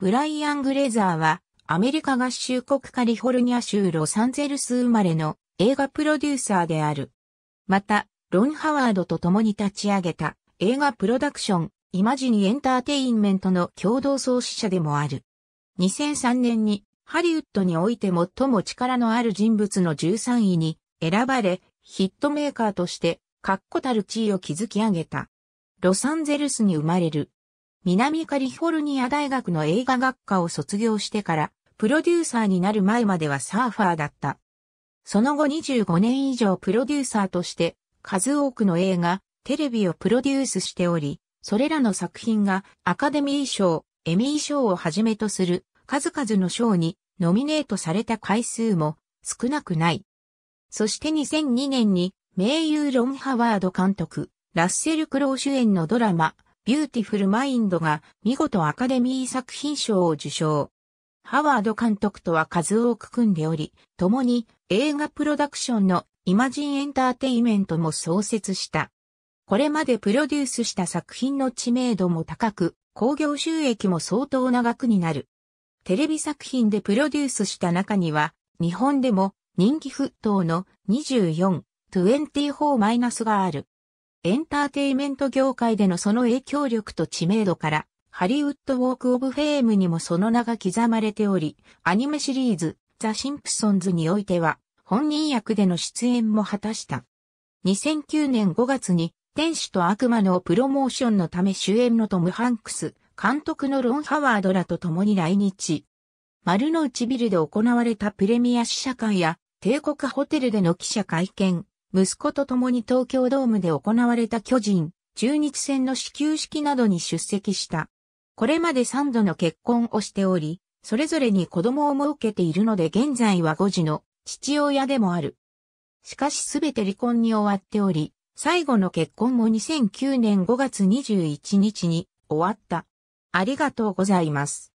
ブライアン・グレザーは、アメリカ合衆国カリフォルニア州ロサンゼルス生まれの映画プロデューサーである。また、ロン・ハワードと共に立ち上げた映画プロダクション、イマジニエンターテインメントの共同創始者でもある。2003年にハリウッドにおいて最も力のある人物の13位に選ばれ、ヒットメーカーとして確固たる地位を築き上げた。ロサンゼルスに生まれる。南カリフォルニア大学の映画学科を卒業してから、プロデューサーになる前まではサーファーだった。その後25年以上プロデューサーとして、数多くの映画、テレビをプロデュースしており、それらの作品がアカデミー賞、エミー賞をはじめとする数々の賞にノミネートされた回数も少なくない。そして2002年に名優ロン・ハワード監督、ラッセル・クロウ主演のドラマ、ビューティフルマインドが見事アカデミー作品賞を受賞。ハワード監督とは数多く組んでおり、共に映画プロダクションのイマジンエンターテイメントも創設した。これまでプロデュースした作品の知名度も高く、興行収益も相当な額になる。テレビ作品でプロデュースした中には、日本でも人気沸騰の24、24がある。エンターテイメント業界でのその影響力と知名度から、ハリウッドウォークオブフェームにもその名が刻まれており、アニメシリーズ、ザ・シンプソンズにおいては、本人役での出演も果たした。2009年5月に、天使と悪魔のプロモーションのため主演のトム・ハンクス、監督のロン・ハワードらと共に来日。丸の内ビルで行われたプレミア試写会や、帝国ホテルでの記者会見、息子と共に東京ドームで行われた巨人、中日戦の始球式などに出席した。これまで3度の結婚をしており、それぞれに子供を設けているので現在は5児の父親でもある。しかしすべて離婚に終わっており、最後の結婚も2009年5月21日に終わった。ありがとうございます。